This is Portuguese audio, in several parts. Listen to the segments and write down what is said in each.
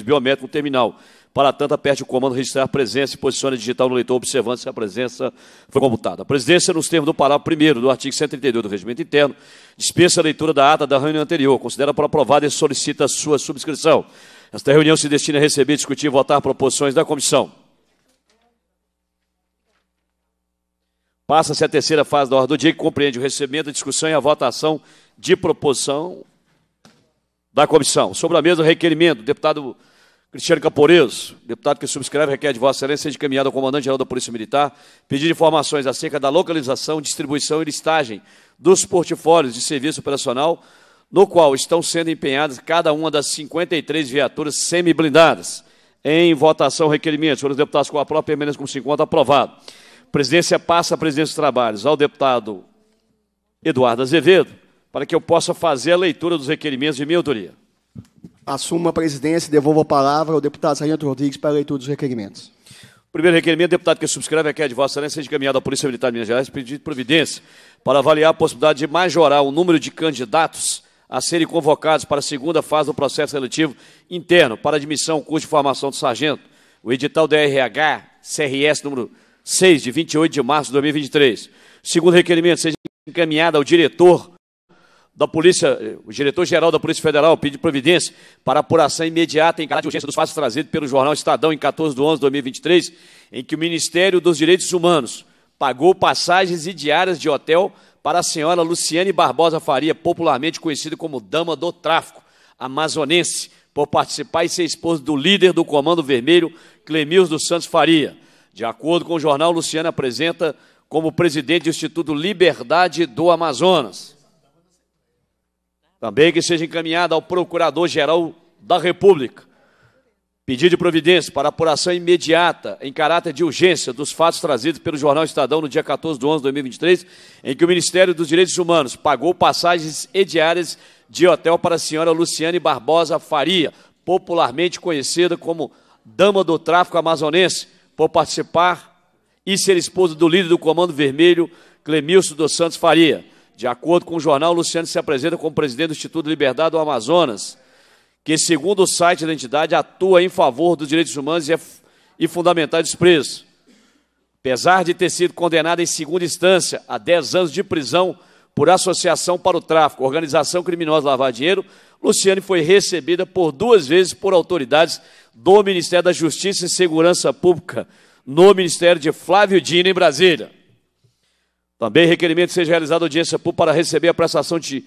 biométrico no terminal. Para tanto, aperte o comando registrar presença e posicione digital no leitor, observando se a presença foi computada. A presidência, nos termos do parágrafo 1 do artigo 132 do Regimento Interno, dispensa a leitura da ata da reunião anterior, considera por aprovada e solicita sua subscrição. Esta reunião se destina a receber, discutir e votar proposições da comissão. Passa-se a terceira fase da ordem do dia, que compreende o recebimento, a discussão e a votação de proposição da comissão. Sobre a mesa, requerimento, deputado Cristiano Caporeso, deputado que subscreve, requer de Vossa Excelência seja encaminhado ao comandante-geral da Polícia Militar, pedir informações acerca da localização, distribuição e listagem dos portfólios de serviço operacional, no qual estão sendo empenhadas cada uma das 53 viaturas semi-blindadas. Em votação, requerimento. Senhores deputados, com a própria permanência como se aprovado. Presidência passa a presidência dos trabalhos ao deputado Eduardo Azevedo, para que eu possa fazer a leitura dos requerimentos de minha autoria. Assuma a presidência e devolvo a palavra ao deputado Sargento Rodrigues para a leitura dos requerimentos. O primeiro requerimento, deputado que subscreve, é que é de Vossa Excelência seja encaminhado à Polícia Militar de Minas Gerais pedido de providência para avaliar a possibilidade de majorar o número de candidatos a serem convocados para a segunda fase do processo seletivo interno para admissão ao curso de formação do sargento. O edital DRH, CRS número 6, de 28 de março de 2023. O segundo requerimento, seja encaminhado ao diretor da Polícia, eh, o diretor-geral da Polícia Federal pede providência para apuração imediata em caráter de urgência dos fatos trazidos pelo jornal Estadão em 14 de 11 de 2023, em que o Ministério dos Direitos Humanos pagou passagens e diárias de hotel para a senhora Luciane Barbosa Faria, popularmente conhecida como Dama do Tráfico, amazonense, por participar e ser esposa do líder do Comando Vermelho, Clemils dos Santos Faria. De acordo com o jornal, Luciana apresenta como presidente do Instituto Liberdade do Amazonas. Também que seja encaminhada ao Procurador-Geral da República. Pedido de providência para apuração imediata, em caráter de urgência, dos fatos trazidos pelo Jornal Estadão no dia 14 de 11 de 2023, em que o Ministério dos Direitos Humanos pagou passagens e diárias de hotel para a senhora Luciane Barbosa Faria, popularmente conhecida como Dama do Tráfico Amazonense, por participar e ser esposa do líder do Comando Vermelho, Clemilson dos Santos Faria. De acordo com o jornal, Luciano se apresenta como presidente do Instituto Liberdade do Amazonas, que, segundo o site da entidade, atua em favor dos direitos humanos e, é e fundamentais dos presos. Apesar de ter sido condenado em segunda instância a 10 anos de prisão por associação para o tráfico, organização criminosa lavar dinheiro, Luciane foi recebida por duas vezes por autoridades do Ministério da Justiça e Segurança Pública, no Ministério de Flávio Dino, em Brasília. Também requerimento seja realizada audiência pública para receber a prestação de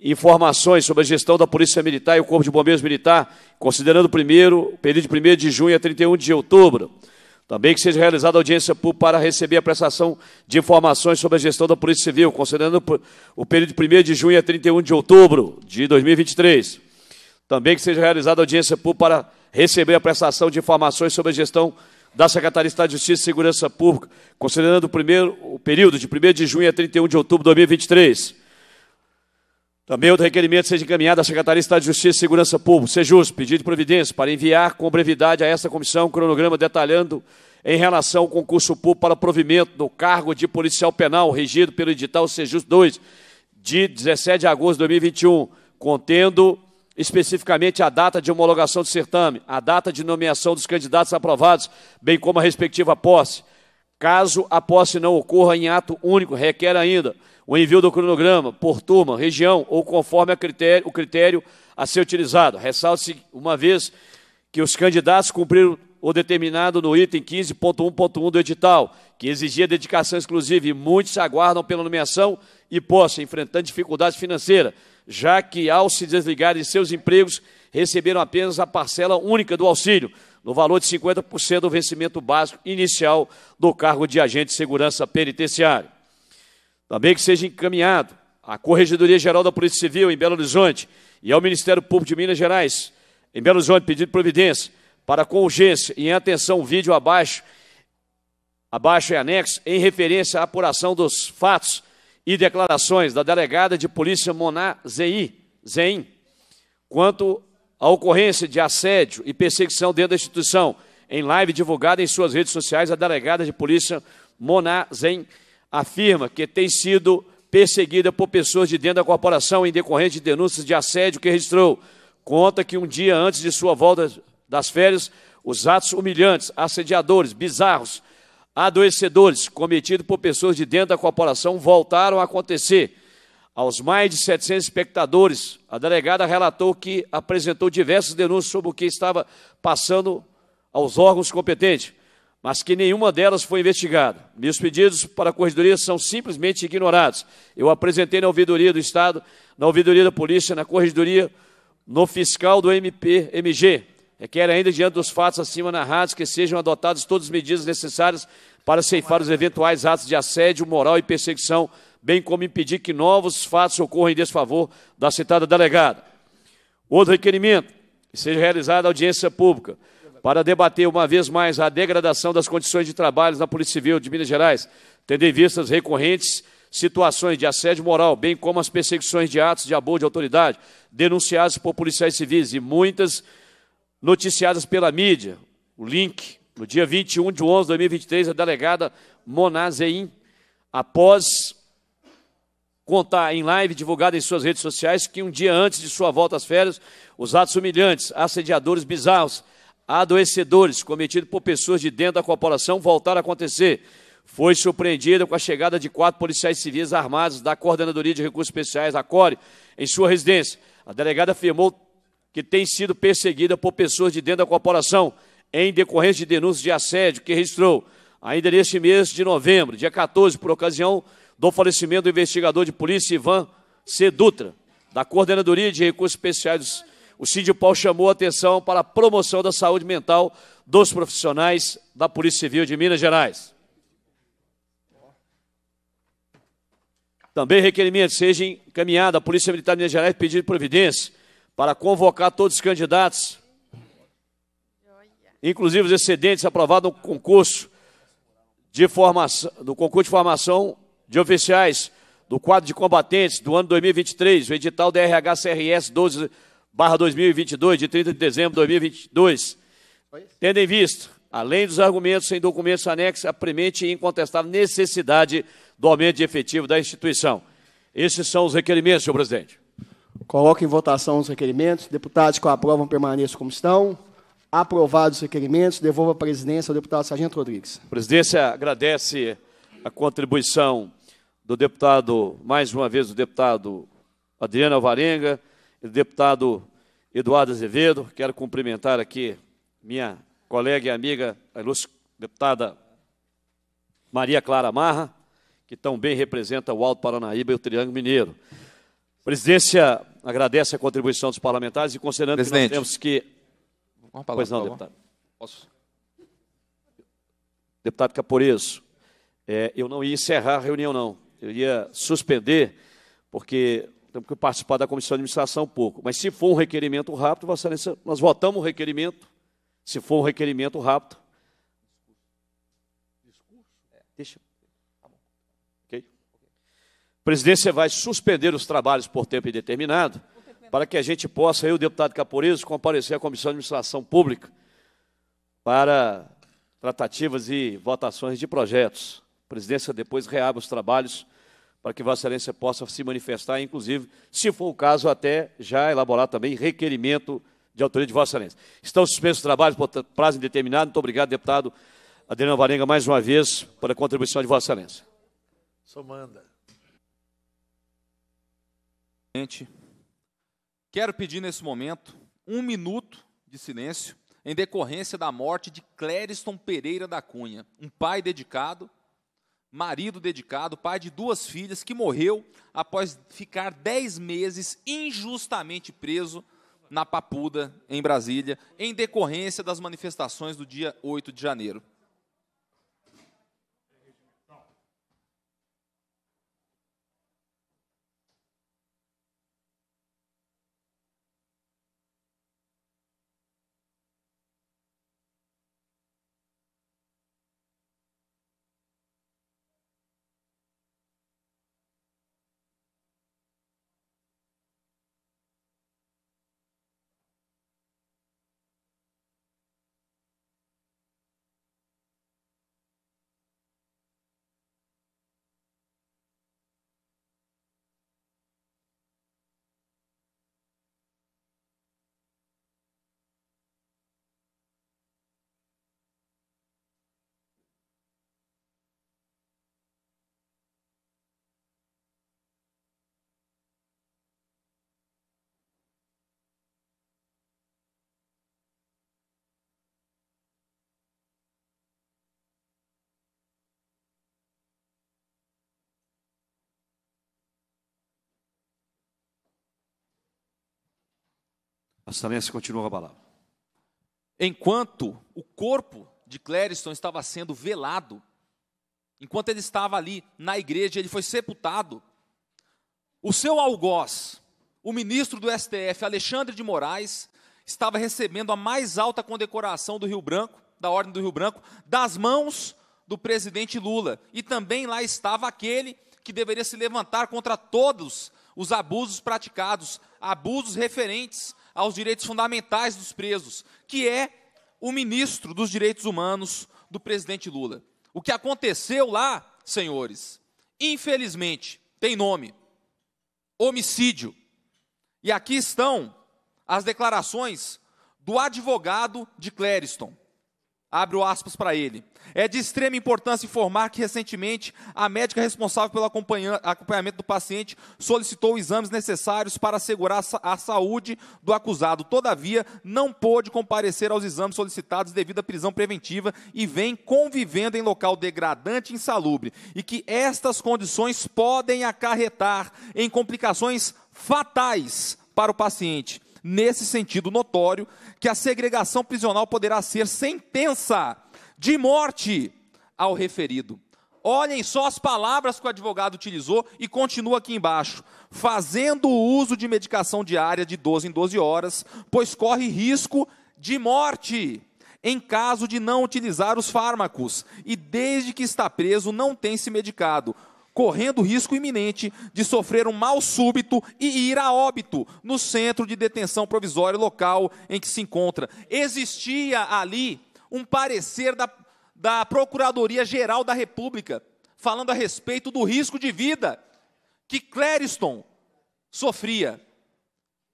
informações sobre a gestão da Polícia Militar e o Corpo de Bombeiros Militar, considerando o primeiro, período de 1 de junho a 31 de outubro. Também que seja realizada audiência pública para receber a prestação de informações sobre a gestão da Polícia Civil, considerando o período de 1 de junho a 31 de outubro de 2023. Também que seja realizada audiência pública para receber a prestação de informações sobre a gestão da Secretaria de Estado de Justiça e Segurança Pública, considerando o, primeiro, o período de 1 de junho a 31 de outubro de 2023. Também outro requerimento seja encaminhado à Secretaria de Estado de Justiça e Segurança Pública, SEJUS, pedido de providência para enviar com brevidade a esta comissão um cronograma detalhando em relação ao concurso público para provimento do cargo de policial penal regido pelo edital SEJUS 2, de 17 de agosto de 2021, contendo especificamente a data de homologação do certame, a data de nomeação dos candidatos aprovados, bem como a respectiva posse. Caso a posse não ocorra em ato único, requer ainda o envio do cronograma por turma, região ou conforme critério, o critério a ser utilizado. Ressalte-se, uma vez que os candidatos cumpriram o determinado no item 15.1.1 do edital, que exigia dedicação exclusiva e muitos aguardam pela nomeação e posse, enfrentando dificuldades financeiras, já que, ao se desligarem de seus empregos, receberam apenas a parcela única do auxílio, no valor de 50% do vencimento básico inicial do cargo de agente de segurança penitenciário. Também que seja encaminhado à Corregedoria Geral da Polícia Civil em Belo Horizonte e ao Ministério Público de Minas Gerais em Belo Horizonte pedido de providência para com urgência e em atenção vídeo abaixo abaixo e anexo em referência à apuração dos fatos e declarações da delegada de polícia Moná Zein, quanto à ocorrência de assédio e perseguição dentro da instituição. Em live divulgada em suas redes sociais, a delegada de polícia Moná Zein afirma que tem sido perseguida por pessoas de dentro da corporação em decorrência de denúncias de assédio que registrou. Conta que um dia antes de sua volta das férias, os atos humilhantes, assediadores, bizarros, adoecedores cometidos por pessoas de dentro da corporação voltaram a acontecer. Aos mais de 700 espectadores, a delegada relatou que apresentou diversas denúncias sobre o que estava passando aos órgãos competentes, mas que nenhuma delas foi investigada. Meus pedidos para a corregedoria são simplesmente ignorados. Eu apresentei na ouvidoria do Estado, na ouvidoria da Polícia, na corregedoria, no fiscal do MPMG. Requer é ainda, diante dos fatos acima narrados, que sejam adotadas todas as medidas necessárias para ceifar os eventuais atos de assédio moral e perseguição, bem como impedir que novos fatos ocorram em desfavor da citada delegada. Outro requerimento, que seja realizada audiência pública para debater uma vez mais a degradação das condições de trabalho na Polícia Civil de Minas Gerais, tendo em vista as recorrentes situações de assédio moral, bem como as perseguições de atos de abuso de autoridade denunciados por policiais civis e muitas noticiadas pela mídia. O link, no dia 21 de 11 de 2023, a delegada Monazein, após contar em live divulgada em suas redes sociais que um dia antes de sua volta às férias, os atos humilhantes, assediadores bizarros, adoecedores cometidos por pessoas de dentro da corporação voltaram a acontecer. Foi surpreendida com a chegada de quatro policiais civis armados da Coordenadoria de Recursos Especiais, a CORE, em sua residência. A delegada afirmou que tem sido perseguida por pessoas de dentro da corporação em decorrência de denúncias de assédio que registrou ainda neste mês de novembro, dia 14, por ocasião do falecimento do investigador de polícia Ivan C. Dutra, da Coordenadoria de Recursos Especiais. O Cid Paul chamou a atenção para a promoção da saúde mental dos profissionais da Polícia Civil de Minas Gerais. Também requerimento seja encaminhado à Polícia Militar de Minas Gerais pedindo providência para convocar todos os candidatos, inclusive os excedentes aprovados no concurso de formação, do concurso de formação de oficiais do quadro de combatentes do ano 2023, o edital DRH-CRS 12 2022, de 30 de dezembro de 2022. Tendo em vista, além dos argumentos em documentos anexos, a premente e incontestável necessidade do aumento de efetivo da instituição. Esses são os requerimentos, senhor presidente. Coloco em votação os requerimentos. Deputados que aprovam permaneçam como estão. Aprovados os requerimentos, devolvo a presidência ao deputado Sargento Rodrigues. A presidência agradece a contribuição do deputado, mais uma vez, do deputado Adriano Alvarenga e do deputado Eduardo Azevedo. Quero cumprimentar aqui minha colega e amiga, a ilustre deputada Maria Clara Marra, que tão bem representa o Alto Paranaíba e o Triângulo Mineiro. presidência agradece a contribuição dos parlamentares e considerando Presidente. que nós temos que. Uma palavra, pois não, deputado. Posso? Deputado Caporeso, é, eu não ia encerrar a reunião, não. Eu ia suspender, porque temos que participar da comissão de administração um pouco. Mas se for um requerimento rápido, Vossa Excelência, nós votamos o requerimento. Se for um requerimento rápido. Discurso? Deixa presidência vai suspender os trabalhos por tempo indeterminado para que a gente possa, eu, deputado Caporeso, comparecer à Comissão de Administração Pública para tratativas e votações de projetos. A presidência depois reabre os trabalhos para que Vossa Excelência possa se manifestar, inclusive, se for o caso, até já elaborar também requerimento de autoria de Vossa Excelência. Estão suspensos os trabalhos por prazo indeterminado. Muito obrigado, deputado Adriano Varenga, mais uma vez, pela contribuição de Vossa Excelência. Só manda. Gente, quero pedir nesse momento um minuto de silêncio em decorrência da morte de Clériston Pereira da Cunha, um pai dedicado, marido dedicado, pai de duas filhas, que morreu após ficar dez meses injustamente preso na Papuda, em Brasília, em decorrência das manifestações do dia 8 de janeiro. A também se continua a palavra. Enquanto o corpo de Clériston estava sendo velado, enquanto ele estava ali na igreja, ele foi sepultado, o seu algoz, o ministro do STF, Alexandre de Moraes, estava recebendo a mais alta condecoração do Rio Branco, da Ordem do Rio Branco, das mãos do presidente Lula. E também lá estava aquele que deveria se levantar contra todos os abusos praticados, abusos referentes aos direitos fundamentais dos presos, que é o ministro dos direitos humanos do presidente Lula. O que aconteceu lá, senhores, infelizmente, tem nome: homicídio. E aqui estão as declarações do advogado de Clériston. Abro aspas para ele. É de extrema importância informar que recentemente a médica responsável pelo acompanhamento do paciente solicitou exames necessários para assegurar a saúde do acusado. Todavia, não pôde comparecer aos exames solicitados devido à prisão preventiva e vem convivendo em local degradante e insalubre. E que estas condições podem acarretar em complicações fatais para o paciente nesse sentido notório, que a segregação prisional poderá ser sentença de morte ao referido. Olhem só as palavras que o advogado utilizou e continua aqui embaixo. Fazendo o uso de medicação diária de 12 em 12 horas, pois corre risco de morte em caso de não utilizar os fármacos, e desde que está preso não tem se medicado, correndo risco iminente de sofrer um mal súbito e ir a óbito no centro de detenção provisória local em que se encontra. Existia ali um parecer da, da Procuradoria-Geral da República falando a respeito do risco de vida que Clériston sofria.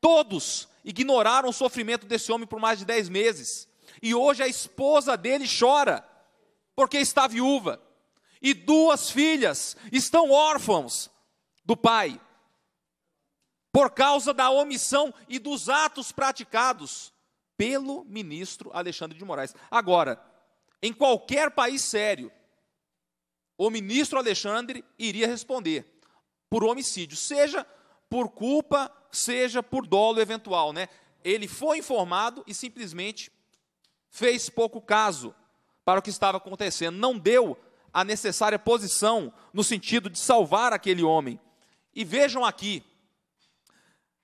Todos ignoraram o sofrimento desse homem por mais de dez meses. E hoje a esposa dele chora, porque está viúva e duas filhas estão órfãos do pai, por causa da omissão e dos atos praticados pelo ministro Alexandre de Moraes. Agora, em qualquer país sério, o ministro Alexandre iria responder por homicídio, seja por culpa, seja por dolo eventual, né? Ele foi informado e simplesmente fez pouco caso para o que estava acontecendo, não deu a necessária posição no sentido de salvar aquele homem. E vejam aqui,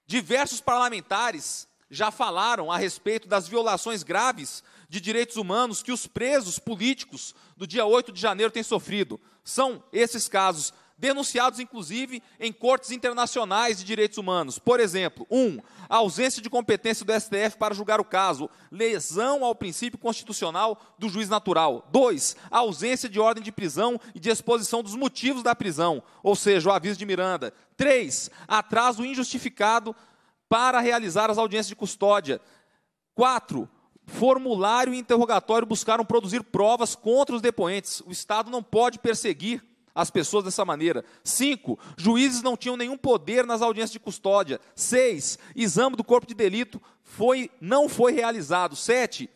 diversos parlamentares já falaram a respeito das violações graves de direitos humanos que os presos políticos do dia 8 de janeiro têm sofrido. São esses casos denunciados inclusive em cortes internacionais de direitos humanos. Por exemplo, 1. Um, a ausência de competência do STF para julgar o caso, lesão ao princípio constitucional do juiz natural. 2. A ausência de ordem de prisão e de exposição dos motivos da prisão, ou seja, o aviso de Miranda. 3. Atraso injustificado para realizar as audiências de custódia. 4 formulário e interrogatório buscaram produzir provas contra os depoentes. O Estado não pode perseguir as pessoas dessa maneira. Cinco, juízes não tinham nenhum poder nas audiências de custódia. Seis, exame do corpo de delito foi, não foi realizado. Sete,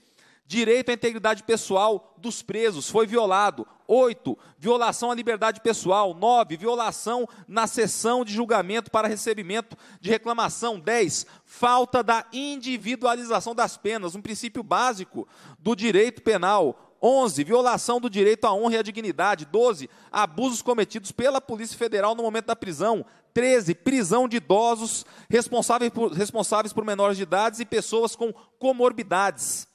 direito à integridade pessoal dos presos foi violado. Oito, violação à liberdade pessoal. Nove, violação na sessão de julgamento para recebimento de reclamação. Dez, falta da individualização das penas, um princípio básico do direito penal. 11, violação do direito à honra e à dignidade. 12, abusos cometidos pela Polícia Federal no momento da prisão. 13, prisão de idosos responsáveis por, responsáveis por menores de idade e pessoas com comorbidades.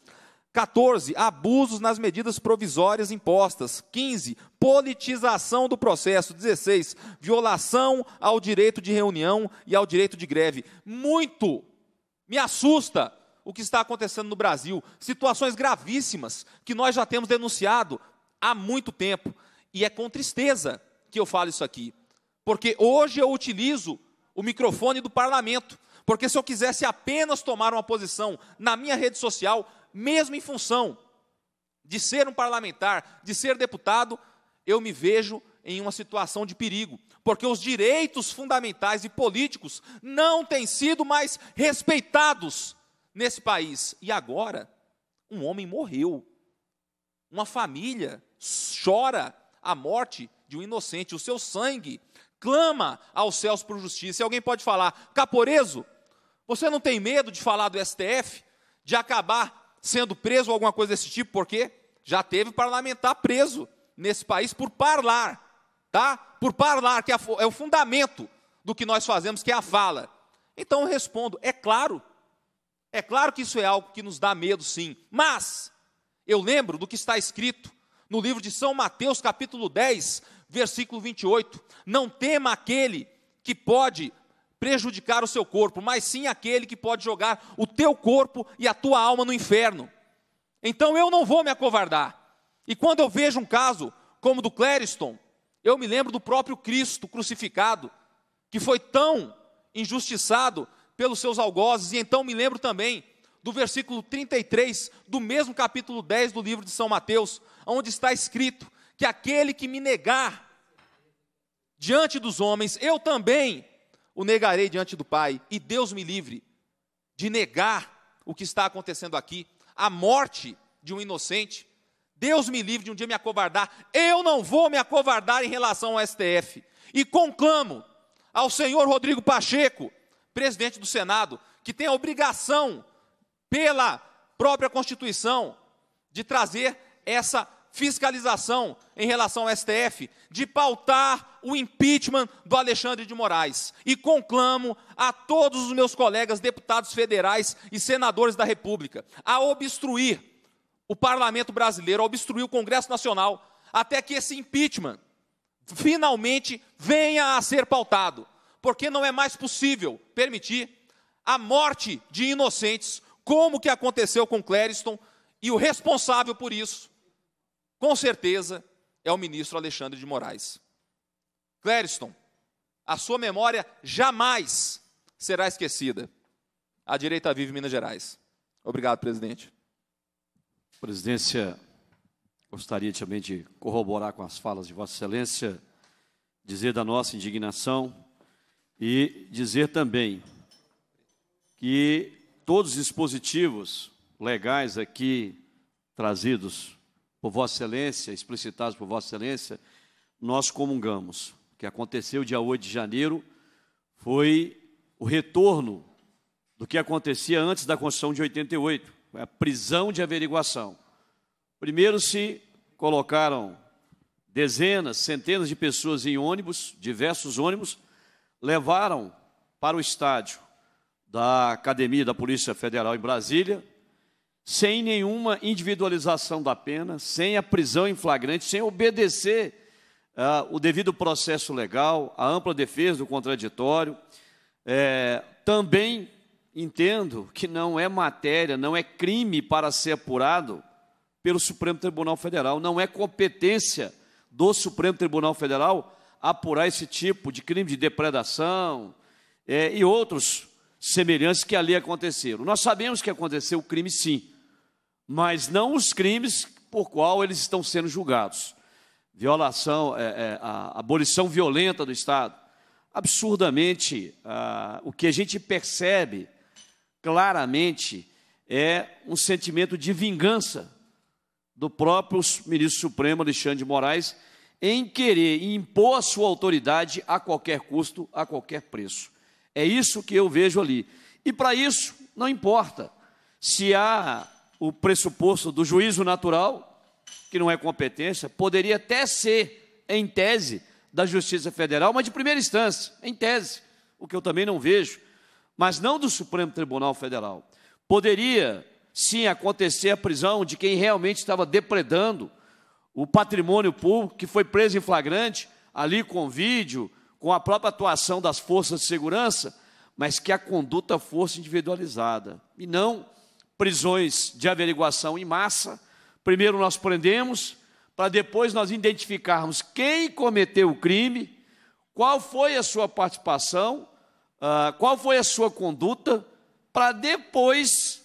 14, abusos nas medidas provisórias impostas. 15, politização do processo. 16, violação ao direito de reunião e ao direito de greve. Muito me assusta o que está acontecendo no Brasil. Situações gravíssimas que nós já temos denunciado há muito tempo. E é com tristeza que eu falo isso aqui. Porque hoje eu utilizo o microfone do parlamento. Porque se eu quisesse apenas tomar uma posição na minha rede social, mesmo em função de ser um parlamentar, de ser deputado, eu me vejo em uma situação de perigo, porque os direitos fundamentais e políticos não têm sido mais respeitados nesse país. E agora, um homem morreu. Uma família chora a morte de um inocente. O seu sangue clama aos céus por justiça. E alguém pode falar, Caporeso, você não tem medo de falar do STF, de acabar sendo preso ou alguma coisa desse tipo? Porque já teve parlamentar preso nesse país por parlar, tá? Por parlar, que é, é o fundamento do que nós fazemos, que é a fala. Então eu respondo, é claro é claro que isso é algo que nos dá medo, sim, mas eu lembro do que está escrito no livro de São Mateus, capítulo 10, versículo 28. Não tema aquele que pode prejudicar o seu corpo, mas sim aquele que pode jogar o teu corpo e a tua alma no inferno. Então eu não vou me acovardar. E quando eu vejo um caso como do Clériston, eu me lembro do próprio Cristo crucificado, que foi tão injustiçado pelos seus algozes. E então me lembro também do versículo 33 do mesmo capítulo 10 do livro de São Mateus, onde está escrito que aquele que me negar diante dos homens, eu também o negarei diante do Pai, e Deus me livre de negar o que está acontecendo aqui, a morte de um inocente. Deus me livre de um dia me acovardar. Eu não vou me acovardar em relação ao STF. E conclamo ao senhor Rodrigo Pacheco, presidente do Senado, que tem a obrigação, pela própria Constituição, de trazer essa fiscalização em relação ao STF, de pautar o impeachment do Alexandre de Moraes. E conclamo a todos os meus colegas deputados federais e senadores da República a obstruir o parlamento brasileiro, a obstruir o Congresso Nacional, até que esse impeachment finalmente venha a ser pautado porque não é mais possível permitir a morte de inocentes, como que aconteceu com Clériston, e o responsável por isso, com certeza, é o ministro Alexandre de Moraes. Clériston, a sua memória jamais será esquecida. A direita vive Minas Gerais. Obrigado, presidente. Presidência, gostaria também de corroborar com as falas de Vossa Excelência, dizer da nossa indignação e dizer também que todos os dispositivos legais aqui trazidos por Vossa Excelência, explicitados por Vossa Excelência, nós comungamos. O que aconteceu dia 8 de janeiro foi o retorno do que acontecia antes da Constituição de 88, a prisão de averiguação. Primeiro se colocaram dezenas, centenas de pessoas em ônibus, diversos ônibus, levaram para o estádio da Academia da Polícia Federal em Brasília, sem nenhuma individualização da pena, sem a prisão em flagrante, sem obedecer uh, o devido processo legal, a ampla defesa do contraditório. É, também entendo que não é matéria, não é crime para ser apurado pelo Supremo Tribunal Federal, não é competência do Supremo Tribunal Federal apurar esse tipo de crime de depredação é, e outros semelhantes que ali aconteceram. Nós sabemos que aconteceu o crime, sim, mas não os crimes por qual eles estão sendo julgados. Violação, é, é, a abolição violenta do Estado. Absurdamente, ah, o que a gente percebe claramente é um sentimento de vingança do próprio ministro Supremo Alexandre de Moraes em querer impor a sua autoridade a qualquer custo, a qualquer preço. É isso que eu vejo ali. E para isso, não importa se há o pressuposto do juízo natural, que não é competência, poderia até ser, em tese, da Justiça Federal, mas de primeira instância, em tese, o que eu também não vejo, mas não do Supremo Tribunal Federal. Poderia, sim, acontecer a prisão de quem realmente estava depredando o patrimônio público, que foi preso em flagrante, ali com vídeo, com a própria atuação das forças de segurança, mas que a conduta fosse individualizada e não prisões de averiguação em massa. Primeiro nós prendemos, para depois nós identificarmos quem cometeu o crime, qual foi a sua participação, ah, qual foi a sua conduta, para depois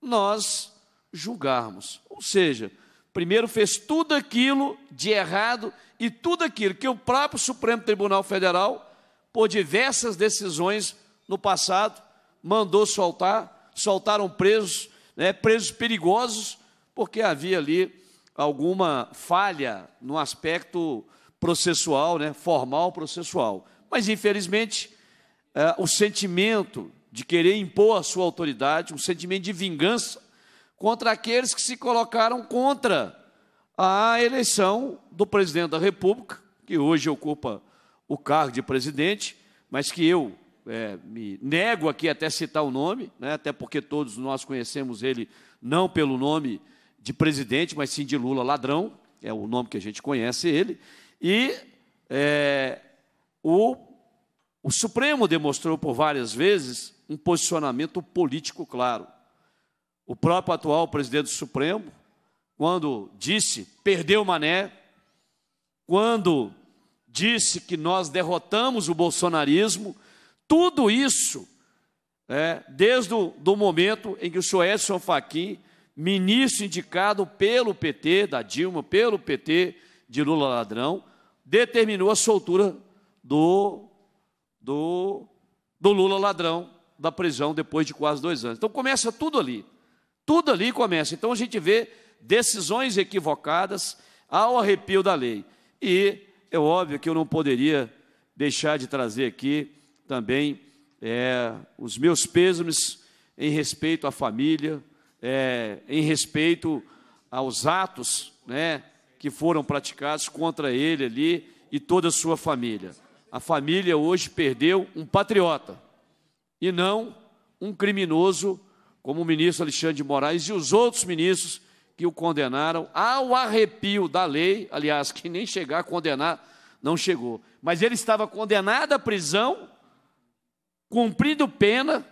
nós julgarmos. Ou seja, Primeiro fez tudo aquilo de errado e tudo aquilo que o próprio Supremo Tribunal Federal, por diversas decisões no passado, mandou soltar, soltaram presos, né, presos perigosos, porque havia ali alguma falha no aspecto processual, né, formal processual. Mas, infelizmente, eh, o sentimento de querer impor a sua autoridade, um sentimento de vingança, contra aqueles que se colocaram contra a eleição do presidente da República, que hoje ocupa o cargo de presidente, mas que eu é, me nego aqui até citar o nome, né, até porque todos nós conhecemos ele não pelo nome de presidente, mas sim de Lula ladrão, é o nome que a gente conhece ele, e é, o, o Supremo demonstrou por várias vezes um posicionamento político claro. O próprio atual presidente do Supremo, quando disse perdeu Mané, quando disse que nós derrotamos o bolsonarismo, tudo isso, é, desde o do momento em que o senhor Edson Fachin, ministro indicado pelo PT, da Dilma, pelo PT de Lula Ladrão, determinou a soltura do, do, do Lula Ladrão da prisão depois de quase dois anos. Então começa tudo ali. Tudo ali começa. Então a gente vê decisões equivocadas ao arrepio da lei. E é óbvio que eu não poderia deixar de trazer aqui também é, os meus pêsames em respeito à família, é, em respeito aos atos né, que foram praticados contra ele ali e toda a sua família. A família hoje perdeu um patriota e não um criminoso como o ministro Alexandre de Moraes e os outros ministros que o condenaram ao arrepio da lei, aliás, que nem chegar a condenar, não chegou. Mas ele estava condenado à prisão, cumprindo pena,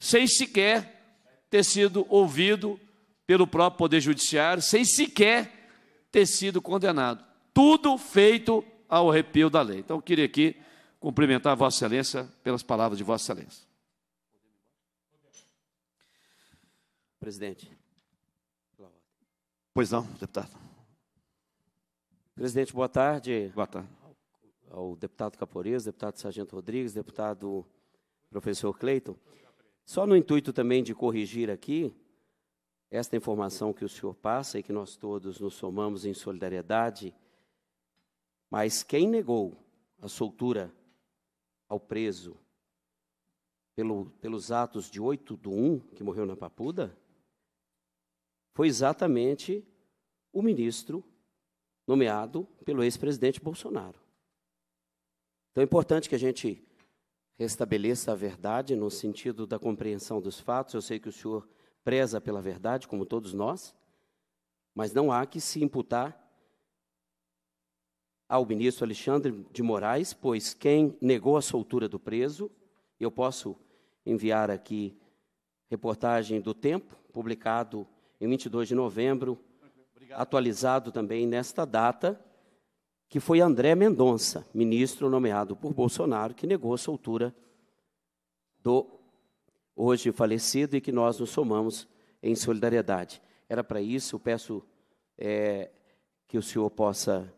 sem sequer ter sido ouvido pelo próprio Poder Judiciário, sem sequer ter sido condenado. Tudo feito ao arrepio da lei. Então, eu queria aqui cumprimentar Vossa Excelência pelas palavras de Vossa Excelência. Presidente. Pois não, deputado. Presidente, boa tarde. Boa tarde. Ao, ao deputado Capores, deputado Sargento Rodrigues, deputado professor Cleiton. Só no intuito também de corrigir aqui esta informação que o senhor passa e que nós todos nos somamos em solidariedade, mas quem negou a soltura ao preso pelo, pelos atos de 8 do 1, que morreu na Papuda, foi exatamente o ministro nomeado pelo ex-presidente Bolsonaro. Então é importante que a gente restabeleça a verdade no sentido da compreensão dos fatos. Eu sei que o senhor preza pela verdade, como todos nós, mas não há que se imputar ao ministro Alexandre de Moraes, pois quem negou a soltura do preso, eu posso enviar aqui reportagem do Tempo, publicado em 22 de novembro, Obrigado. atualizado também nesta data, que foi André Mendonça, ministro nomeado por Bolsonaro, que negou a soltura do hoje falecido e que nós nos somamos em solidariedade. Era para isso, eu peço é, que o senhor possa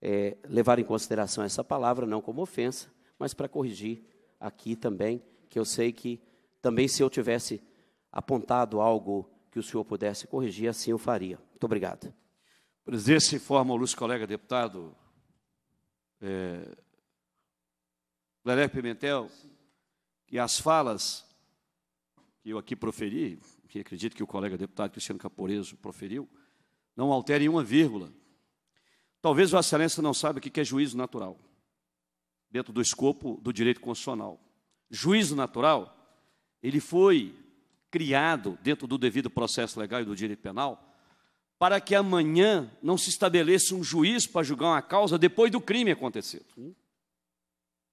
é, levar em consideração essa palavra, não como ofensa, mas para corrigir aqui também, que eu sei que também se eu tivesse apontado algo que o senhor pudesse corrigir, assim eu faria. Muito obrigado. Presidente, informa ao Lúcio, colega deputado. É, Pimentel, que as falas que eu aqui proferi, que acredito que o colega deputado Cristiano Caporeso proferiu, não alterem uma vírgula. Talvez Vossa Excelência não saiba o que é juízo natural, dentro do escopo do direito constitucional. Juízo natural, ele foi criado dentro do devido processo legal e do direito penal, para que amanhã não se estabeleça um juiz para julgar uma causa depois do crime acontecido.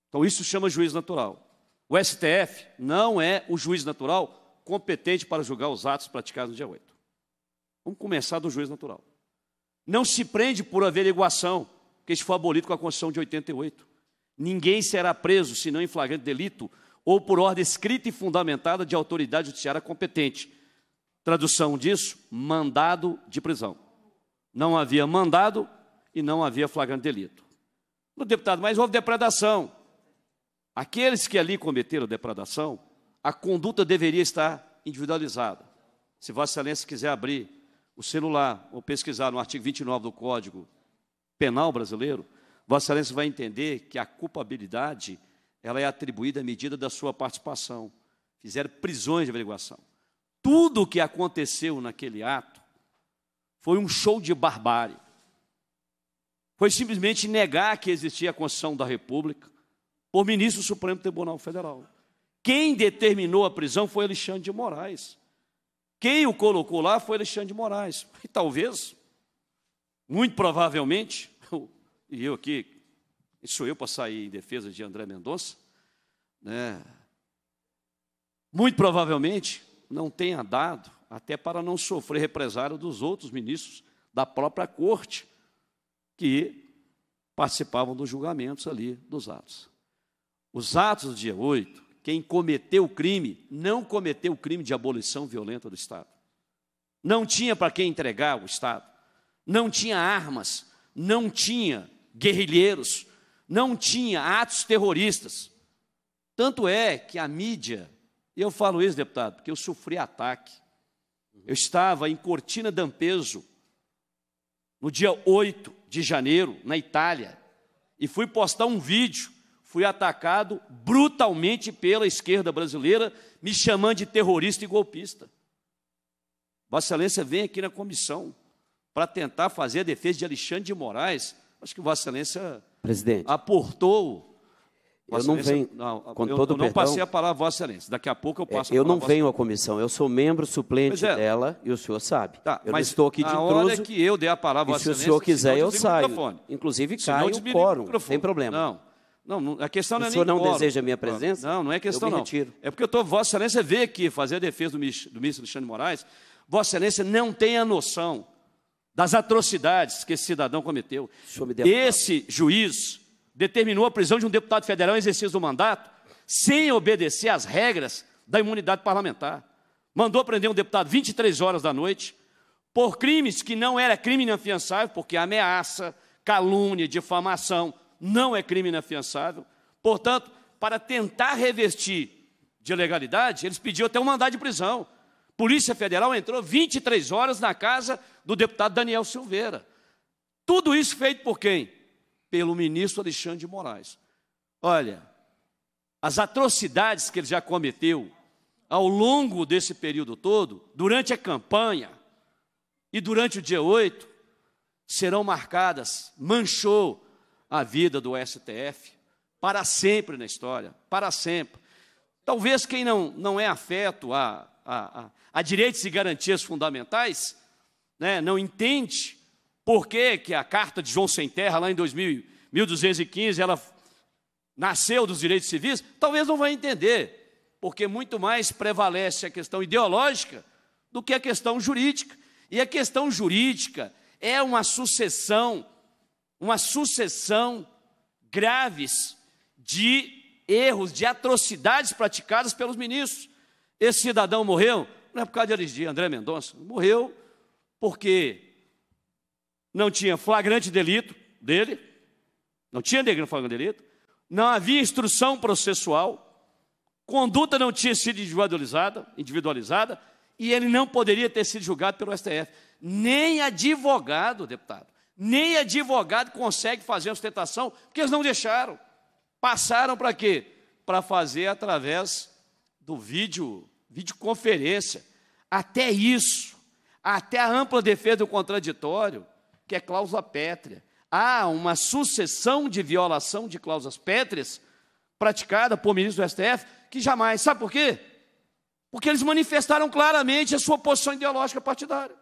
Então, isso chama juiz natural. O STF não é o juiz natural competente para julgar os atos praticados no dia 8. Vamos começar do juiz natural. Não se prende por averiguação, que isso foi abolido com a Constituição de 88. Ninguém será preso, senão em flagrante delito, ou por ordem escrita e fundamentada de autoridade judiciária competente. Tradução disso, mandado de prisão. Não havia mandado e não havia flagrante delito. No deputado, mas houve depredação. Aqueles que ali cometeram depredação, a conduta deveria estar individualizada. Se Vossa Excelência quiser abrir o celular ou pesquisar no artigo 29 do Código Penal Brasileiro, Vossa Excelência vai entender que a culpabilidade ela é atribuída à medida da sua participação. Fizeram prisões de averiguação. Tudo o que aconteceu naquele ato foi um show de barbárie. Foi simplesmente negar que existia a Constituição da República por ministro do Supremo Tribunal Federal. Quem determinou a prisão foi Alexandre de Moraes. Quem o colocou lá foi Alexandre de Moraes. E talvez, muito provavelmente, e eu aqui isso sou eu para sair em defesa de André Mendonça? Né? Muito provavelmente não tenha dado, até para não sofrer represário dos outros ministros da própria corte que participavam dos julgamentos ali dos atos. Os atos do dia 8, quem cometeu o crime, não cometeu o crime de abolição violenta do Estado. Não tinha para quem entregar o Estado. Não tinha armas, não tinha guerrilheiros, não tinha atos terroristas. Tanto é que a mídia, eu falo isso, deputado, porque eu sofri ataque. Eu estava em Cortina d'Ampezzo, no dia 8 de janeiro, na Itália, e fui postar um vídeo. Fui atacado brutalmente pela esquerda brasileira, me chamando de terrorista e golpista. Vossa Excelência vem aqui na comissão para tentar fazer a defesa de Alexandre de Moraes, Acho que Vossa Excelência Presidente. aportou. Vossa eu não venho, não, com eu, todo eu perdão, passei a palavra Vossa Excelência. Daqui a pouco eu é, passo é, Eu não venho à comissão, eu sou membro suplente é, dela e o senhor sabe. Tá, eu mas estou aqui de intruso. Olha que eu dei a palavra Vossa Excelência. Se o senhor quiser, eu saio. Inclusive cai o quórum, o sem problema. Não. Não, a questão não é o nem. O senhor não quórum. deseja a minha presença? Não, não é questão, eu me não. Retiro. É porque eu estou, Vossa Excelência, veio aqui fazer a defesa do ministro Alexandre Moraes. Vossa Excelência não tem a noção das atrocidades que esse cidadão cometeu. Esse juiz determinou a prisão de um deputado federal em exercício do mandato sem obedecer às regras da imunidade parlamentar. Mandou prender um deputado 23 horas da noite por crimes que não era crime inafiançável, porque ameaça, calúnia, difamação não é crime inafiançável. Portanto, para tentar revestir de legalidade, eles pediam até um mandado de prisão. Polícia Federal entrou 23 horas na casa do deputado Daniel Silveira. Tudo isso feito por quem? Pelo ministro Alexandre de Moraes. Olha, as atrocidades que ele já cometeu ao longo desse período todo, durante a campanha e durante o dia 8, serão marcadas, manchou a vida do STF para sempre na história, para sempre. Talvez quem não, não é afeto a a, a, a direitos e garantias fundamentais, né, não entende por que, que a Carta de João Sem Terra, lá em 2000, 1215, ela nasceu dos direitos civis, talvez não vai entender, porque muito mais prevalece a questão ideológica do que a questão jurídica. E a questão jurídica é uma sucessão, uma sucessão graves de erros, de atrocidades praticadas pelos ministros. Esse cidadão morreu não é por causa de alergia, André Mendonça. Morreu porque não tinha flagrante delito dele, não tinha negrão flagrante delito, não havia instrução processual, conduta não tinha sido individualizada, individualizada e ele não poderia ter sido julgado pelo STF. Nem advogado, deputado, nem advogado consegue fazer a sustentação, porque eles não deixaram. Passaram para quê? Para fazer através do vídeo, videoconferência. Até isso, até a ampla defesa do contraditório, que é cláusula pétrea. Há uma sucessão de violação de cláusulas pétreas praticada por ministros do STF que jamais. Sabe por quê? Porque eles manifestaram claramente a sua posição ideológica partidária.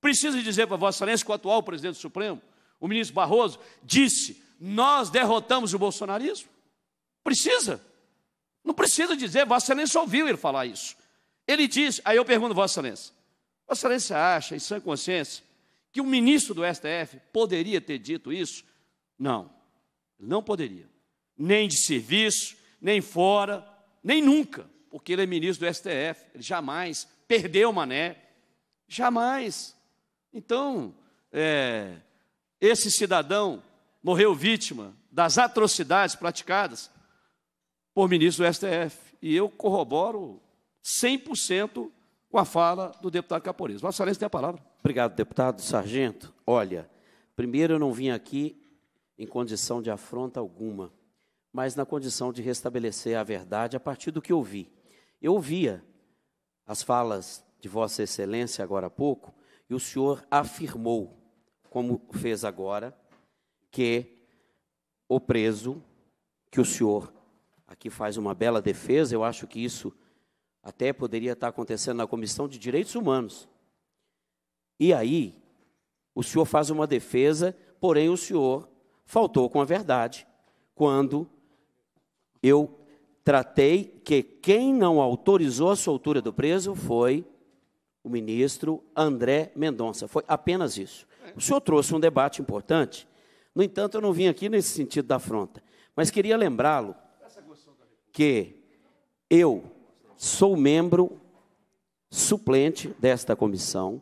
Preciso dizer para Vossa Excelência que o atual presidente do Supremo, o ministro Barroso, disse: Nós derrotamos o bolsonarismo. Precisa. Não precisa dizer, Vossa Excelência ouviu ele falar isso. Ele diz, aí eu pergunto, Vossa Excelência, Vossa Excelência acha, em sã consciência, que o ministro do STF poderia ter dito isso? Não, não poderia. Nem de serviço, nem fora, nem nunca, porque ele é ministro do STF, ele jamais perdeu o mané, jamais. Então, é, esse cidadão morreu vítima das atrocidades praticadas por ministro do STF. E eu corroboro 100% com a fala do deputado caporiz. Vossa Excelência tem a palavra. Obrigado, deputado Sargento. Olha, primeiro eu não vim aqui em condição de afronta alguma, mas na condição de restabelecer a verdade a partir do que eu vi. Eu ouvia as falas de Vossa Excelência agora há pouco e o senhor afirmou, como fez agora, que o preso que o senhor aqui faz uma bela defesa, eu acho que isso até poderia estar acontecendo na Comissão de Direitos Humanos. E aí, o senhor faz uma defesa, porém o senhor faltou com a verdade quando eu tratei que quem não autorizou a soltura do preso foi o ministro André Mendonça. Foi apenas isso. O senhor trouxe um debate importante. No entanto, eu não vim aqui nesse sentido da afronta, mas queria lembrá-lo que eu sou membro suplente desta comissão,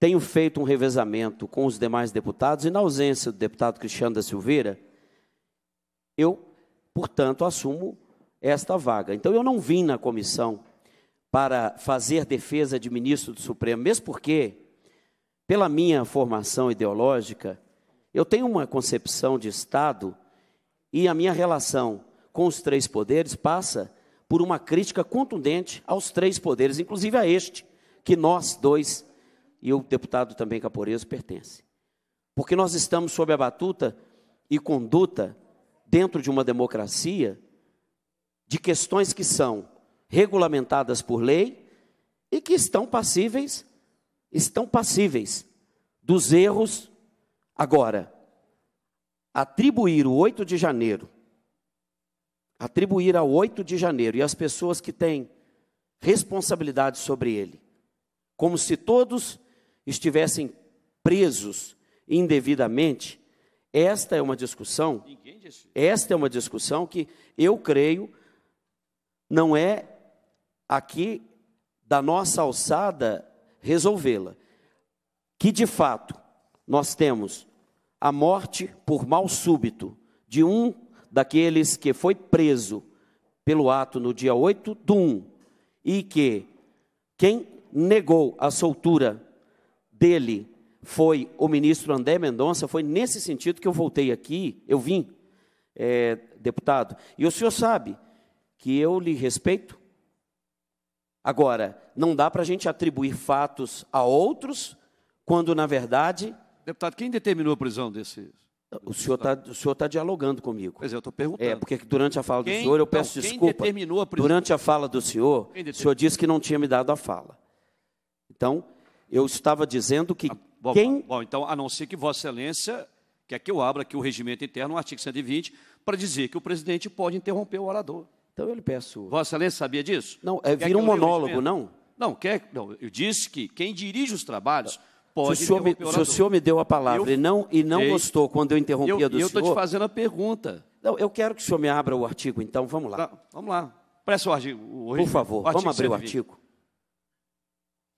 tenho feito um revezamento com os demais deputados e, na ausência do deputado Cristiano da Silveira, eu, portanto, assumo esta vaga. Então, eu não vim na comissão para fazer defesa de ministro do Supremo, mesmo porque, pela minha formação ideológica, eu tenho uma concepção de Estado e a minha relação com os três poderes passa por uma crítica contundente aos três poderes, inclusive a este, que nós dois e o deputado também Caporeso pertence. Porque nós estamos sob a batuta e conduta dentro de uma democracia de questões que são regulamentadas por lei e que estão passíveis, estão passíveis dos erros agora. Atribuir o 8 de janeiro atribuir ao 8 de janeiro e às pessoas que têm responsabilidade sobre ele, como se todos estivessem presos indevidamente, esta é uma discussão, esta é uma discussão que eu creio não é aqui da nossa alçada resolvê-la. Que de fato nós temos a morte por mal súbito de um daqueles que foi preso pelo ato no dia 8 de 1 e que quem negou a soltura dele foi o ministro André Mendonça, foi nesse sentido que eu voltei aqui, eu vim, é, deputado. E o senhor sabe que eu lhe respeito. Agora, não dá para a gente atribuir fatos a outros, quando na verdade. Deputado, quem determinou a prisão desse o senhor está tá dialogando comigo. Pois é, eu estou é, perguntando. É, porque durante a fala do senhor, eu então, peço então, desculpa. Determinou a prisão? Durante a fala do senhor, o senhor disse que não tinha me dado a fala. Então, eu estava dizendo que ah, bom, quem... Bom, então, a não ser que Vossa Excelência quer que eu abra aqui o regimento interno, o artigo 120, para dizer que o presidente pode interromper o orador. Então, eu lhe peço... Vossa Excelência sabia disso? Não, é, vira um monólogo, não? Não, quer, não, eu disse que quem dirige os trabalhos pode. Se o senhor, me, o, se o senhor me deu a palavra eu, e não, e não ei, gostou quando eu interrompi a do eu senhor. Eu estou te fazendo a pergunta. Não, eu quero que o senhor me abra o artigo, então, vamos lá. Tá, vamos lá. Presta o artigo. O Por favor, artigo vamos abrir o artigo.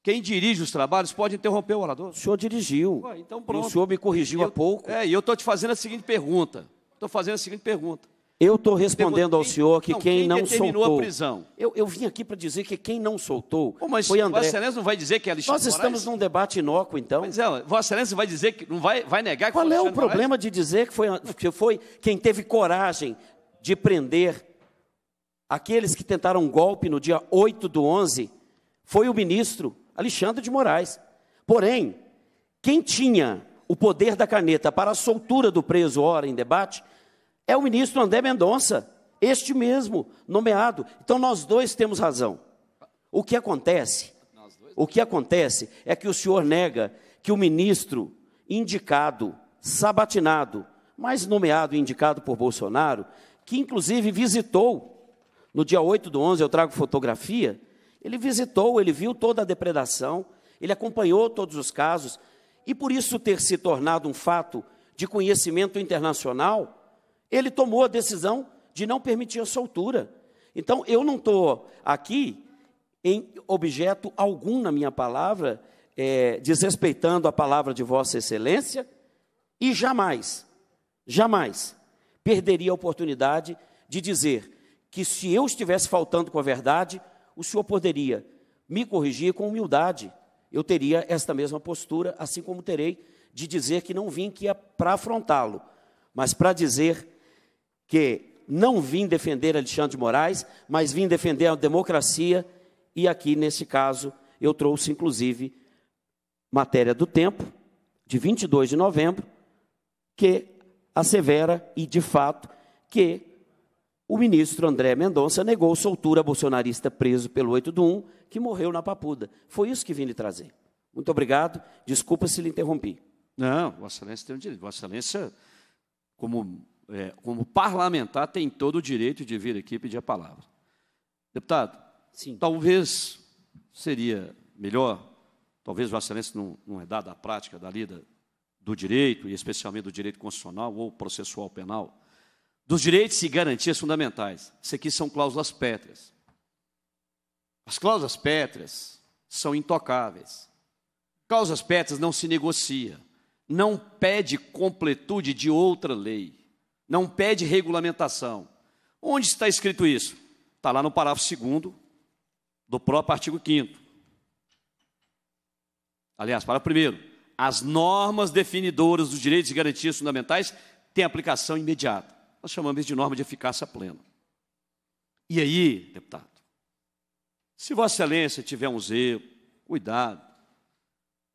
Quem dirige os trabalhos pode interromper o orador. O senhor dirigiu. então pronto. o senhor me corrigiu eu, há pouco. É, e eu estou te fazendo a seguinte pergunta. Estou fazendo a seguinte pergunta. Eu estou respondendo ao senhor que não, quem, quem não soltou. A prisão? Eu, eu vim aqui para dizer que quem não soltou oh, mas foi André. Vossa Excelência não vai dizer que é Alexandre Nós Moraes? estamos num debate inócuo, então. Mas ela, Vossa Excelência vai dizer que não vai, vai negar que Qual foi é o problema Moraes? de dizer que foi, que foi quem teve coragem de prender aqueles que tentaram um golpe no dia 8 do 11? Foi o ministro Alexandre de Moraes. Porém, quem tinha o poder da caneta para a soltura do preso, ora em debate, é o ministro André Mendonça, este mesmo, nomeado. Então nós dois temos razão. O que acontece? O que acontece é que o senhor nega que o ministro indicado, sabatinado, mas nomeado e indicado por Bolsonaro, que inclusive visitou, no dia 8 do 11, eu trago fotografia, ele visitou, ele viu toda a depredação, ele acompanhou todos os casos, e por isso ter se tornado um fato de conhecimento internacional, ele tomou a decisão de não permitir a soltura. Então, eu não estou aqui em objeto algum na minha palavra, é, desrespeitando a palavra de Vossa Excelência, e jamais, jamais perderia a oportunidade de dizer que se eu estivesse faltando com a verdade, o senhor poderia me corrigir com humildade. Eu teria esta mesma postura, assim como terei de dizer que não vim aqui para afrontá-lo, mas para dizer que não vim defender Alexandre de Moraes, mas vim defender a democracia, e aqui, nesse caso, eu trouxe, inclusive, matéria do tempo, de 22 de novembro, que assevera, e de fato, que o ministro André Mendonça negou soltura bolsonarista preso pelo 8 do 1, que morreu na Papuda. Foi isso que vim lhe trazer. Muito obrigado. Desculpa se lhe interrompi. Não, Vossa Excelência tem um direito. Vossa Excelência, como é, como parlamentar, tem todo o direito de vir aqui pedir a palavra. Deputado, Sim. talvez seria melhor, talvez Vossa Excelência não, não é dada a prática da lida do direito, e especialmente do direito constitucional ou processual penal, dos direitos e garantias fundamentais. Isso aqui são cláusulas pétreas. As cláusulas pétreas são intocáveis. Cláusulas pétreas não se negocia, não pede completude de outra lei não pede regulamentação. Onde está escrito isso? Está lá no parágrafo 2 do próprio artigo 5. Aliás, parágrafo primeiro. As normas definidoras dos direitos e garantias fundamentais têm aplicação imediata. Nós chamamos de norma de eficácia plena. E aí, deputado, se Vossa Excelência tiver um zelo, cuidado,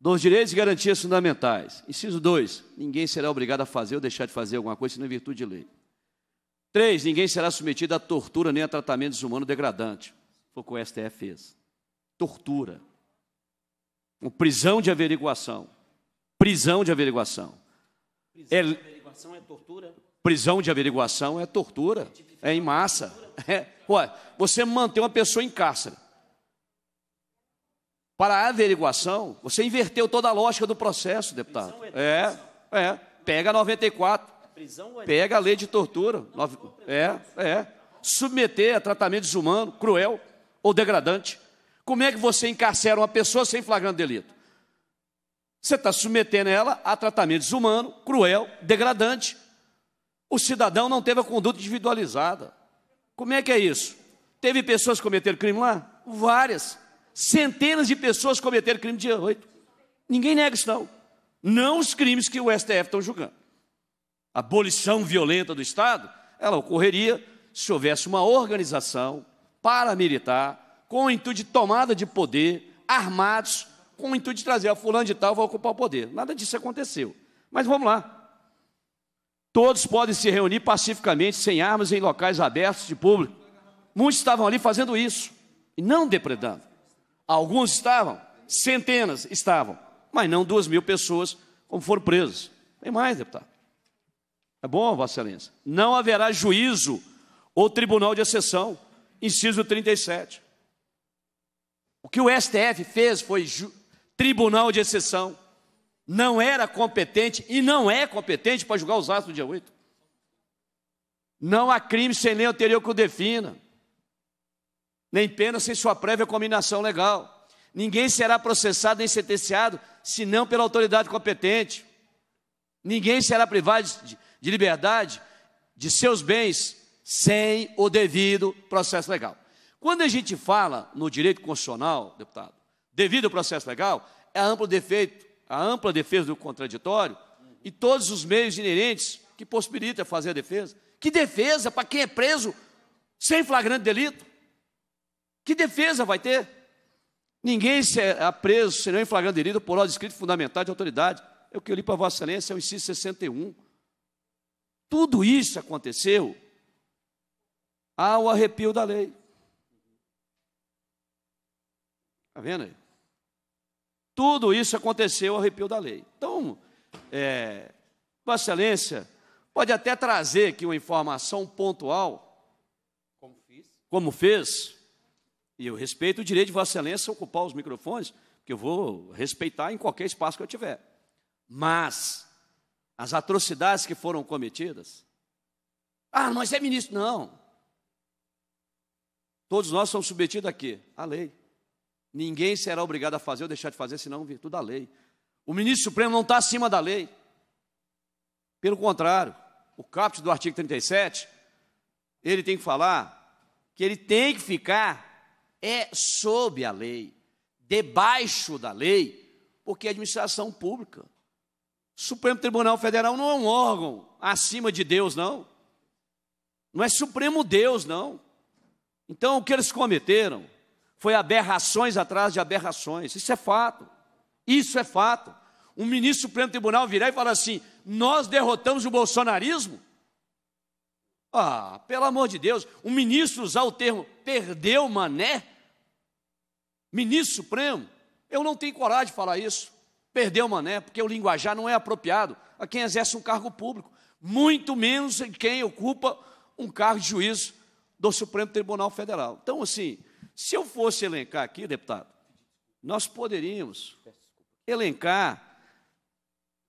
dos direitos e garantias fundamentais. Inciso 2. Ninguém será obrigado a fazer ou deixar de fazer alguma coisa senão em virtude de lei. 3. Ninguém será submetido a tortura nem a tratamento desumano degradante. Foi o que o STF fez. Tortura. prisão de averiguação. Prisão de averiguação. Prisão é, de averiguação é tortura? Prisão de averiguação é tortura. É, é em massa. É. é. Ué, você manter uma pessoa em cárcere. Para a averiguação, você inverteu toda a lógica do processo, deputado. É, é. é. Pega 94. É Pega a lei de tortura. É, é. Submeter a tratamento desumano, cruel ou degradante. Como é que você encarcera uma pessoa sem flagrante delito? Você está submetendo ela a tratamento desumano, cruel, degradante. O cidadão não teve a conduta individualizada. Como é que é isso? Teve pessoas que cometeram crime lá? Várias centenas de pessoas cometeram crime dia 8. Ninguém nega isso, não. Não os crimes que o STF estão julgando. A abolição violenta do Estado, ela ocorreria se houvesse uma organização paramilitar com o intuito de tomada de poder, armados, com o intuito de trazer a fulano de tal vai ocupar o poder. Nada disso aconteceu. Mas vamos lá. Todos podem se reunir pacificamente, sem armas, em locais abertos de público. Muitos estavam ali fazendo isso e não depredando. Alguns estavam, centenas estavam, mas não duas mil pessoas como foram presas. Tem mais, deputado. É bom, Vossa Excelência. Não haverá juízo ou tribunal de exceção. Inciso 37. O que o STF fez foi tribunal de exceção. Não era competente e não é competente para julgar os atos do dia 8. Não há crime sem lei anterior que o defina nem pena sem sua prévia combinação legal. Ninguém será processado nem sentenciado, senão pela autoridade competente. Ninguém será privado de, de liberdade de seus bens sem o devido processo legal. Quando a gente fala no direito constitucional, deputado, devido ao processo legal, é a ampla, defeito, a ampla defesa do contraditório e todos os meios inerentes que possibilita fazer a defesa. Que defesa para quem é preso sem flagrante delito? Que defesa vai ter? Ninguém será é preso, será em flagrante delito por ordem escrita fundamental de autoridade. É o que eu li para Vossa Excelência, é o inciso 61. Tudo isso aconteceu ao arrepio da lei. Está vendo aí? Tudo isso aconteceu ao arrepio da lei. Então, é, Vossa Excelência pode até trazer aqui uma informação pontual, como, como fez e eu respeito o direito de Vossa Excelência a ocupar os microfones, que eu vou respeitar em qualquer espaço que eu tiver. Mas as atrocidades que foram cometidas, ah, mas é ministro, não. Todos nós somos submetidos aqui à lei. Ninguém será obrigado a fazer ou deixar de fazer, senão virtude da lei. O ministro Supremo não está acima da lei. Pelo contrário, o caput do artigo 37, ele tem que falar que ele tem que ficar é sob a lei, debaixo da lei, porque é administração pública. O Supremo Tribunal Federal não é um órgão acima de Deus, não. Não é Supremo Deus, não. Então, o que eles cometeram foi aberrações atrás de aberrações. Isso é fato. Isso é fato. Um ministro do Supremo Tribunal virar e falar assim: nós derrotamos o bolsonarismo? Ah, pelo amor de Deus, um ministro usar o termo perdeu mané? ministro supremo, eu não tenho coragem de falar isso. Perdeu mané, porque o linguajar não é apropriado a quem exerce um cargo público, muito menos em quem ocupa um cargo de juízo do Supremo Tribunal Federal. Então, assim, se eu fosse elencar aqui, deputado, nós poderíamos elencar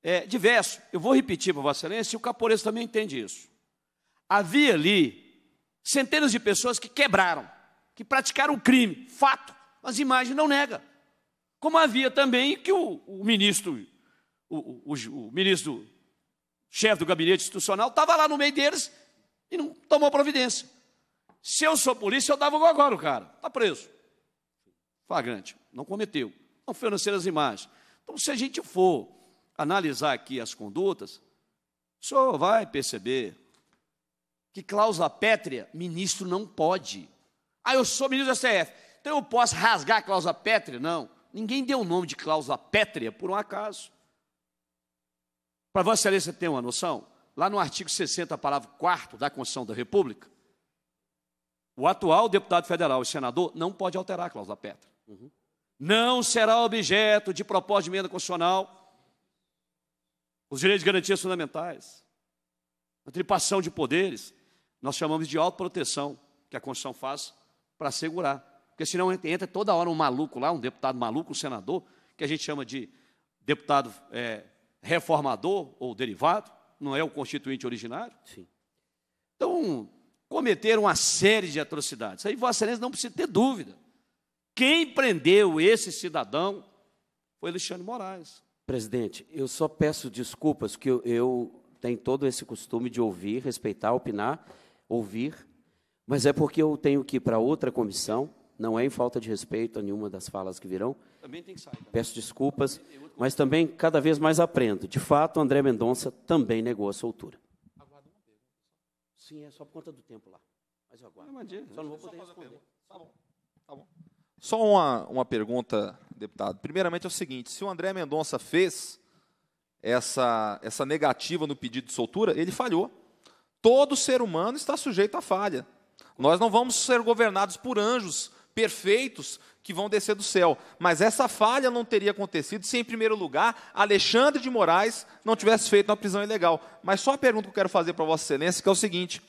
é, diversos. Eu vou repetir para Vossa Excelência, e o Caporeiro também entende isso. Havia ali centenas de pessoas que quebraram, que praticaram um crime, fato. Mas imagem não nega. Como havia também que o, o ministro, o, o, o ministro chefe do gabinete institucional, estava lá no meio deles e não tomou providência. Se eu sou polícia, eu dava agora o cara. Está preso. Flagrante. Não cometeu. Não forneceram as imagens. Então, se a gente for analisar aqui as condutas, o senhor vai perceber que cláusula pétrea, ministro não pode. Ah, eu sou ministro do STF então eu posso rasgar a cláusula pétrea? Não. Ninguém deu o nome de cláusula pétrea por um acaso. Para Vossa Excelência ter uma noção, lá no artigo 60, parágrafo 4 da Constituição da República, o atual deputado federal e senador não pode alterar a cláusula pétrea. Uhum. Não será objeto de proposta de emenda constitucional os direitos e garantias fundamentais. A tripação de poderes, nós chamamos de autoproteção, que a Constituição faz para assegurar. Porque senão entra toda hora um maluco lá, um deputado maluco, um senador, que a gente chama de deputado é, reformador ou derivado, não é o constituinte originário. Sim. Então, cometeram uma série de atrocidades. Aí, Vossa Excelência não precisa ter dúvida. Quem prendeu esse cidadão foi Alexandre Moraes. Presidente, eu só peço desculpas, que eu, eu tenho todo esse costume de ouvir, respeitar, opinar, ouvir, mas é porque eu tenho que ir para outra comissão não é em falta de respeito a nenhuma das falas que virão. Que sair, tá? Peço desculpas, mas também cada vez mais aprendo. De fato, André Mendonça também negou a soltura. Sim, é só por conta do tempo lá. Mas eu aguardo. Não, só não vou poder responder. Tá bom. Tá bom. Só uma, uma pergunta, deputado. Primeiramente é o seguinte: se o André Mendonça fez essa, essa negativa no pedido de soltura, ele falhou. Todo ser humano está sujeito à falha. Nós não vamos ser governados por anjos perfeitos que vão descer do céu. Mas essa falha não teria acontecido se, em primeiro lugar, Alexandre de Moraes não tivesse feito uma prisão ilegal. Mas só a pergunta que eu quero fazer para Vossa Excelência é que é o seguinte: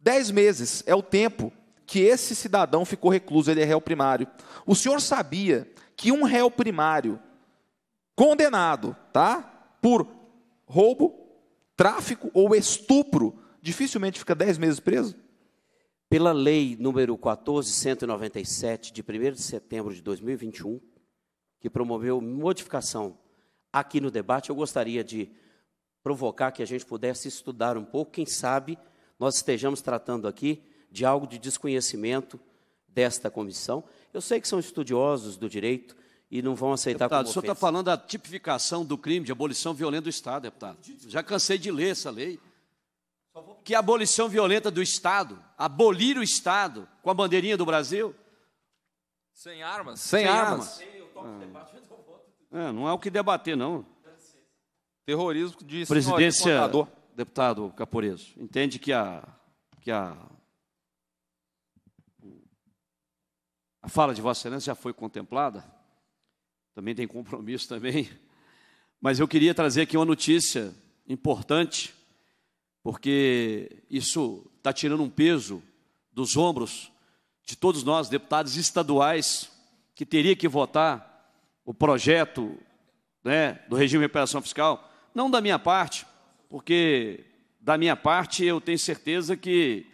dez meses é o tempo que esse cidadão ficou recluso, ele é réu primário. O senhor sabia que um réu primário condenado, tá? Por roubo, tráfico ou estupro, dificilmente fica dez meses preso? Pela lei número 14197 de 1 de setembro de 2021, que promoveu modificação aqui no debate, eu gostaria de provocar que a gente pudesse estudar um pouco, quem sabe nós estejamos tratando aqui de algo de desconhecimento desta comissão. Eu sei que são estudiosos do direito e não vão aceitar deputado, como o senhor está falando da tipificação do crime de abolição violenta do Estado, deputado. Já cansei de ler essa lei que a abolição violenta do Estado, abolir o Estado com a bandeirinha do Brasil. Sem armas. Sem, Sem armas. armas. É, não é o que debater, não. Terrorismo de Presidência, deputado Caporeso, entende que a, que a, a fala de Vossa Excelência já foi contemplada? Também tem compromisso também. Mas eu queria trazer aqui uma notícia importante porque isso está tirando um peso dos ombros de todos nós, deputados estaduais, que teria que votar o projeto né, do regime de recuperação fiscal, não da minha parte, porque da minha parte eu tenho certeza que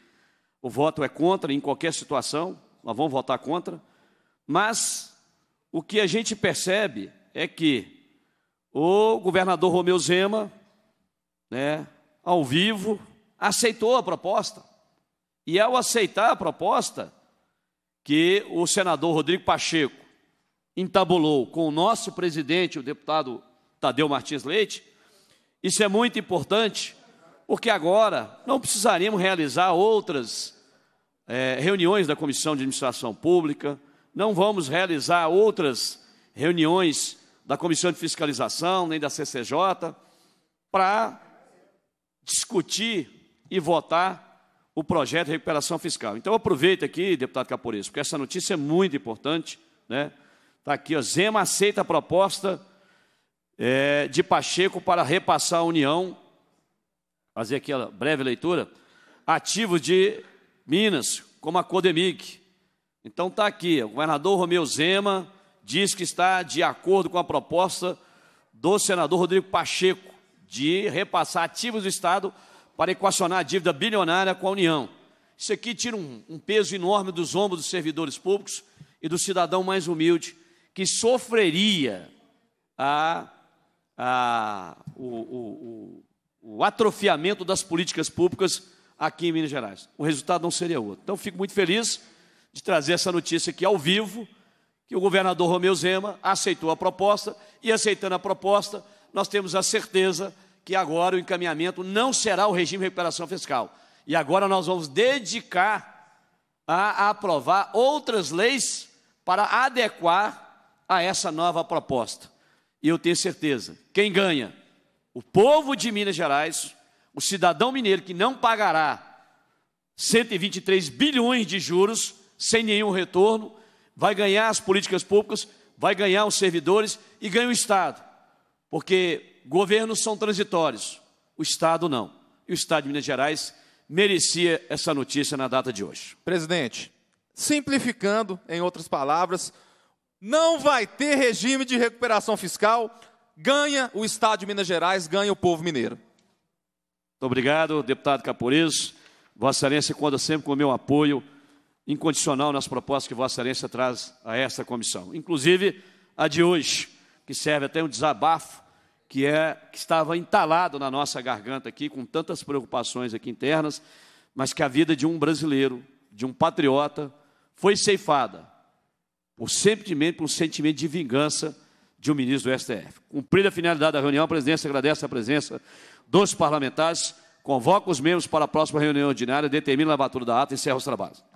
o voto é contra em qualquer situação, nós vamos votar contra, mas o que a gente percebe é que o governador Romeu Zema, né, ao vivo, aceitou a proposta. E ao aceitar a proposta, que o senador Rodrigo Pacheco entabulou com o nosso presidente, o deputado Tadeu Martins Leite, isso é muito importante, porque agora não precisaríamos realizar outras é, reuniões da Comissão de Administração Pública, não vamos realizar outras reuniões da Comissão de Fiscalização, nem da CCJ, para discutir e votar o projeto de recuperação fiscal. Então, aproveito aqui, deputado Caporeiro, porque essa notícia é muito importante. Está né? Tá aqui, ó, Zema aceita a proposta é, de Pacheco para repassar à União, fazer aqui a breve leitura, ativos de Minas, como a Codemic. Então está aqui, o governador Romeu Zema diz que está de acordo com a proposta do senador Rodrigo Pacheco de repassar ativos do Estado para equacionar a dívida bilionária com a União. Isso aqui tira um, um peso enorme dos ombros dos servidores públicos e do cidadão mais humilde que sofreria a, a, o, o, o, o atrofiamento das políticas públicas aqui em Minas Gerais. O resultado não seria outro. Então, fico muito feliz de trazer essa notícia aqui ao vivo, que o governador Romeu Zema aceitou a proposta e, aceitando a proposta, nós temos a certeza que agora o encaminhamento não será o regime de recuperação fiscal. E agora nós vamos dedicar a aprovar outras leis para adequar a essa nova proposta. E eu tenho certeza, quem ganha? O povo de Minas Gerais, o cidadão mineiro que não pagará 123 bilhões de juros sem nenhum retorno, vai ganhar as políticas públicas, vai ganhar os servidores e ganha o Estado. Porque governos são transitórios, o Estado não. E o Estado de Minas Gerais merecia essa notícia na data de hoje. Presidente, simplificando, em outras palavras, não vai ter regime de recuperação fiscal, ganha o Estado de Minas Gerais, ganha o povo mineiro. Muito obrigado, deputado Caporiz. Vossa Excelência conta sempre com o meu apoio incondicional nas propostas que Vossa Excelência traz a esta comissão, inclusive a de hoje que serve até um desabafo, que é que estava entalado na nossa garganta aqui, com tantas preocupações aqui internas, mas que a vida de um brasileiro, de um patriota, foi ceifada por simplesmente por um sentimento de vingança de um ministro do STF. Cumprida a finalidade da reunião, a presidência agradece a presença dos parlamentares, convoca os membros para a próxima reunião ordinária, determina a lavatura da ata e encerra os trabalhos.